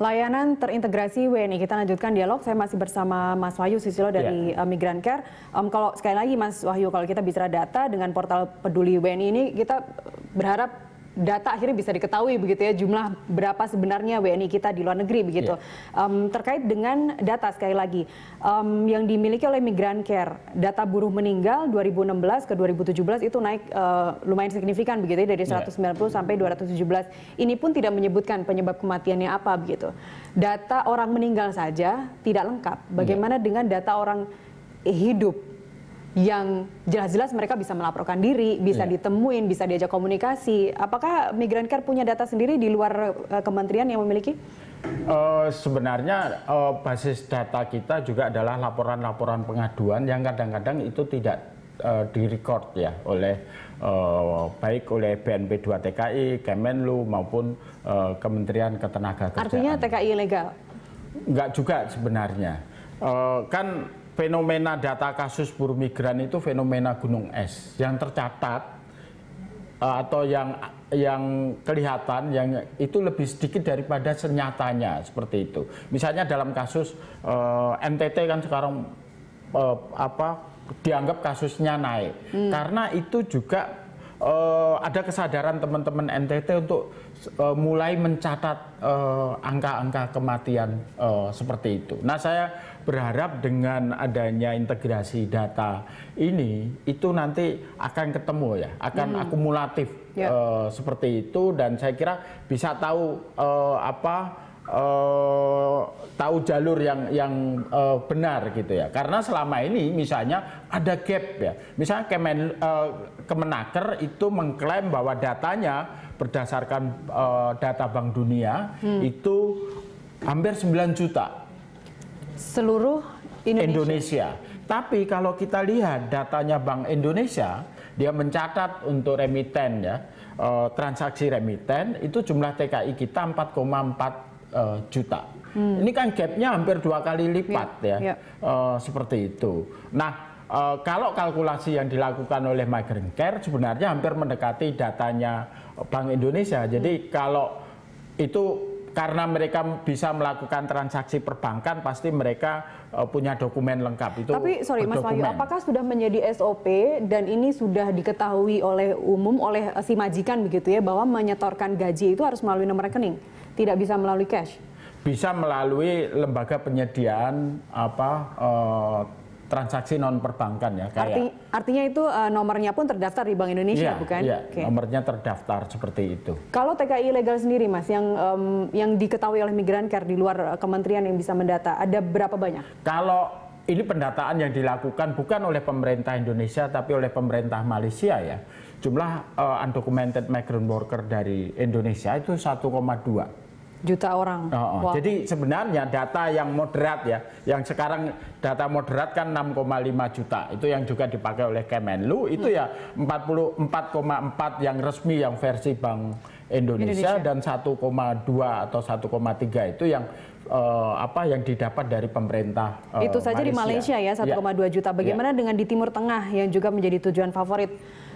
Layanan terintegrasi WNI. Kita lanjutkan dialog. Saya masih bersama Mas Wahyu Sisilo dari yeah. Ya. Migran Care. Um, kalau sekali lagi Mas Wahyu, kalau kita bicara data dengan portal Peduli WNI ini, kita berharap data akhirnya bisa diketahui begitu ya jumlah berapa sebenarnya WNI kita di luar negeri begitu. Yeah. Iya. Um, terkait dengan data sekali lagi um, yang dimiliki oleh Migran Care, data buruh meninggal 2016 ke 2017 itu naik uh, lumayan signifikan begitu ya dari 190 iya. yeah. sampai 217. Ini pun tidak menyebutkan penyebab kematiannya apa begitu. Data orang meninggal saja tidak lengkap. Bagaimana yeah. dengan data orang hidup yang jelas-jelas mereka bisa melaporkan diri, bisa yeah. ditemuin, bisa diajak komunikasi. Apakah Migrant Care punya data sendiri di luar uh, kementerian yang memiliki? Uh, sebenarnya uh, basis data kita juga adalah laporan-laporan pengaduan yang kadang-kadang itu tidak uh, direcord ya oleh uh, baik oleh BNP 2 TKI, Kemenlu maupun uh, Kementerian Ketenagakerjaan. Artinya TKI ilegal? Enggak juga sebenarnya. Uh, kan fenomena data kasus buruh migran itu fenomena gunung es yang tercatat eh, atau yang yang kelihatan yang itu lebih sedikit daripada senyatanya seperti itu. Misalnya dalam kasus uh, eh, NTT kan sekarang uh, apa dianggap kasusnya naik hmm. karena itu juga uh, ada kesadaran teman-teman NTT untuk uh, mulai mencatat eh, angka-angka uh, kematian uh, seperti itu. Nah, saya berharap dengan adanya integrasi data ini itu nanti akan ketemu ya, akan hmm. akumulatif yeah. Ya. uh, seperti itu dan saya kira bisa tahu uh, apa uh, tahu jalur yang yang uh, benar gitu ya. Karena selama ini misalnya ada gap ya. Misalnya Kemen uh, Kemenaker itu mengklaim bahwa datanya berdasarkan uh, data Bank Dunia hmm. itu hampir 9 juta seluruh Indonesia. Indonesia. Tapi kalau kita lihat datanya Bank Indonesia, dia mencatat untuk remiten ya, transaksi remiten itu jumlah TKI kita 4,4 uh, juta. Hmm. Ini kan gapnya hampir dua kali lipat yeah, ya, yeah. Ya, ya. Uh, seperti itu. Nah, uh, kalau kalkulasi yang dilakukan oleh migrant care sebenarnya hampir mendekati datanya Bank Indonesia. Jadi hmm. kalau itu karena mereka bisa melakukan transaksi perbankan pasti mereka uh, punya dokumen lengkap itu. Tapi sorry Mas Wahyu, apakah sudah menjadi SOP dan ini sudah diketahui oleh umum oleh eh, si majikan begitu ya bahwa menyetorkan gaji itu harus melalui nomor rekening, tidak bisa melalui cash? Bisa melalui lembaga penyediaan apa uh, transaksi non perbankan ya kayak Arti, artinya itu uh, nomornya pun terdaftar di Bank Indonesia iya, bukan? Iya, okay. nomornya terdaftar seperti itu. Kalau TKI ilegal sendiri Mas yang um, yang diketahui oleh Migran Care di luar eh, kementerian yang bisa mendata ada berapa banyak? Kalau ini pendataan yang dilakukan bukan oleh pemerintah Indonesia tapi oleh pemerintah Malaysia ya. Jumlah uh, undocumented migrant worker dari Indonesia itu 1,2 juta orang. Oh, oh. Jadi sebenarnya data yang moderat ya, yang sekarang data moderat kan 6,5 juta. Itu yang juga dipakai oleh Kemenlu itu hmm. ya 44,4 yang resmi yang versi Bank Indonesia, Indonesia. dan 1,2 atau 1,3 itu yang uh, apa yang didapat dari pemerintah uh, Itu saja Malaysia. di Malaysia ya 1,2 ya. juta. Ya. Bagaimana ya. dengan di Timur Tengah yang juga menjadi tujuan favorit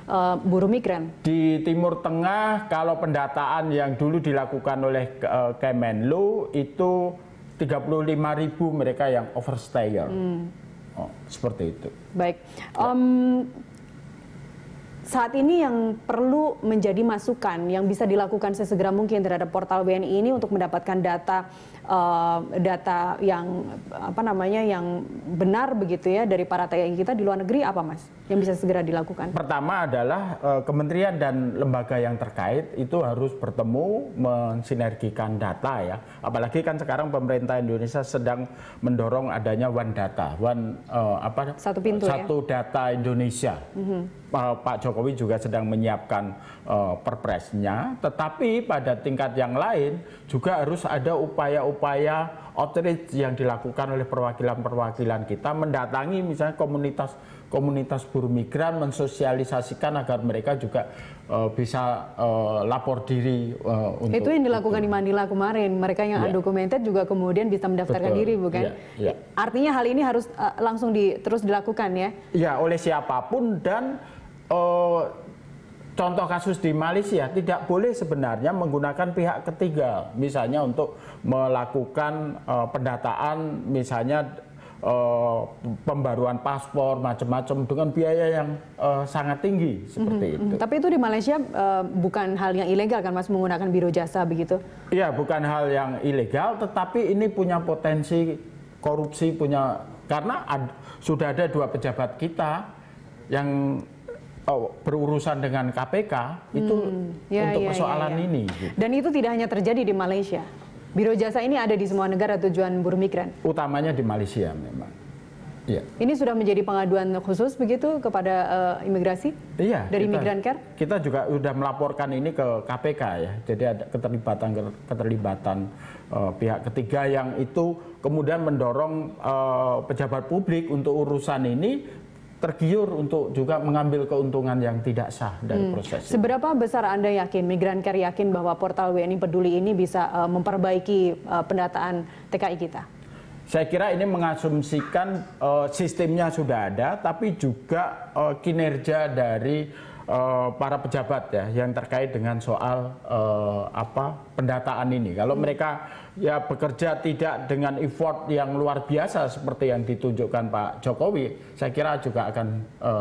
uh, buruh migran? Di Timur Tengah kalau pendataan yang dulu dilakukan oleh uh, Kemenlu itu 35 ribu mereka yang overstayer. Ya. Hmm. Oh, seperti itu. Baik. Um, saat ini yang perlu menjadi masukan yang bisa dilakukan sesegera mungkin terhadap portal WNI ini untuk mendapatkan data eh, data yang apa namanya yang benar begitu ya dari para TNI kita di luar negeri apa Mas yang bisa segera dilakukan? Pertama adalah eh, kementerian dan lembaga yang terkait itu harus bertemu mensinergikan data ya. Apalagi kan sekarang pemerintah Indonesia sedang mendorong adanya one data, one uh, apa satu pintu satu ya? data Indonesia. Mm -hmm. Pak Jokowi Jokowi juga sedang menyiapkan uh, perpresnya, tetapi pada tingkat yang lain juga harus ada upaya-upaya outreach yang dilakukan oleh perwakilan-perwakilan kita mendatangi misalnya komunitas komunitas buruh migran mensosialisasikan agar mereka juga uh, bisa uh, lapor diri uh, untuk itu yang dilakukan itu. di Manila kemarin mereka yang yeah. undocumented juga kemudian bisa mendaftarkan Betul. diri bukan yeah. Yeah. artinya hal ini harus uh, langsung di, terus dilakukan ya ya oleh siapapun dan oh, contoh kasus di Malaysia tidak boleh sebenarnya menggunakan pihak ketiga misalnya untuk melakukan uh, pendataan misalnya uh, pembaruan paspor macam-macam dengan biaya yang uh, sangat tinggi seperti mm -hmm. itu. Tapi itu di Malaysia uh, bukan hal yang ilegal kan Mas menggunakan biro jasa begitu? Iya, bukan hal yang ilegal tetapi ini punya potensi korupsi punya karena ad, sudah ada dua pejabat kita yang oh, berurusan dengan KPK hmm. itu ya, untuk ya, ya persoalan ya, ya. ini. Gitu. Dan itu tidak hanya terjadi di Malaysia. Biro jasa ini ada di semua negara tujuan buruh migran. Utamanya di Malaysia memang. Ya. Ini sudah menjadi pengaduan khusus begitu kepada uh, imigrasi iya, dari Migran Care. Kita juga sudah melaporkan ini ke KPK ya. Jadi ada keterlibatan keterlibatan uh, pihak ketiga yang itu kemudian mendorong uh, pejabat publik untuk urusan ini tergiur untuk juga mengambil keuntungan yang tidak sah dari hmm. proses ini. Seberapa besar Anda yakin, Migran Care yakin bahwa portal WNI Peduli ini bisa uh, memperbaiki uh, pendataan TKI kita? Saya kira ini mengasumsikan uh, sistemnya sudah ada, tapi juga uh, kinerja dari uh, para pejabat ya yang terkait dengan soal uh, apa pendataan ini. Kalau hmm. mereka ya bekerja tidak dengan effort yang luar biasa seperti yang ditunjukkan Pak Jokowi, saya kira juga akan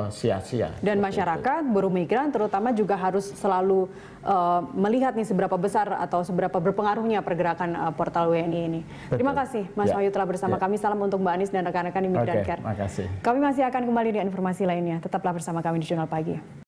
sia eh, sia-sia. Dan masyarakat buruh migran terutama juga harus selalu uh, melihat nih seberapa besar atau seberapa berpengaruhnya pergerakan uh, portal WNI ini. Betul. Terima kasih Mas ya. Wahyu telah bersama ya. kami. Salam untuk Mbak Anies dan rekan-rekan di Migran okay, Terima kasih. Kami masih akan kembali dengan informasi lainnya. Tetaplah bersama kami di Jurnal Pagi.